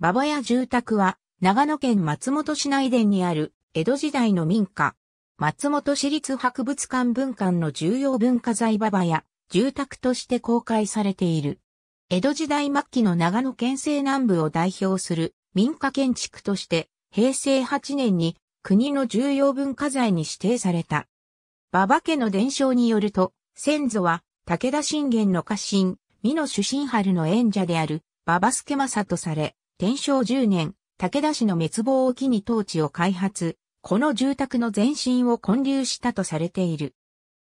馬場屋住宅は、長野県松本市内殿にある江戸時代の民家。松本市立博物館文館の重要文化財馬場屋、住宅として公開されている。江戸時代末期の長野県西南部を代表する民家建築として、平成8年に国の重要文化財に指定された。馬場家の伝承によると、先祖は武田信玄の家臣、美濃主神春の縁者である馬場助正とされ、天正10年、武田氏の滅亡を機に当地を開発、この住宅の前身を建立したとされている。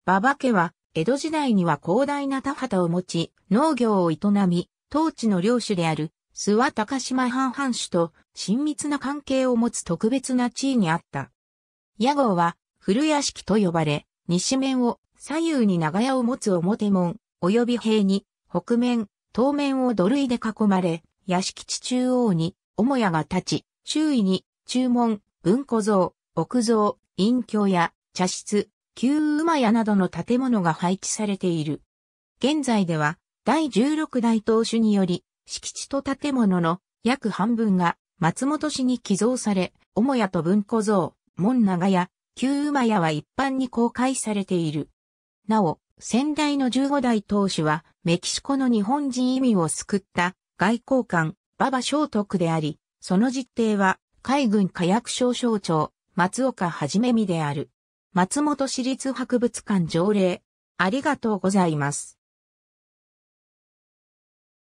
馬場家は、江戸時代には広大な田畑を持ち、農業を営み、当地の領主である、諏訪高島藩藩主と親密な関係を持つ特別な地位にあった。屋号は、古屋敷と呼ばれ、西面を左右に長屋を持つ表門、及び塀に、北面、東面を土塁で囲まれ、屋敷地中央に、母屋が立ち、周囲に、中門、文庫像、屋像、隠居や、茶室、旧馬屋などの建物が配置されている。現在では、第16代当主により、敷地と建物の約半分が松本市に寄贈され、母屋と文庫像、門長屋、旧馬屋は一般に公開されている。なお、先代の15代当主は、メキシコの日本人移民を救った外交官、馬場聖徳であり、その実定は、海軍火薬省省長、松岡はじめみである。松本市立博物館条例。ありがとうございます。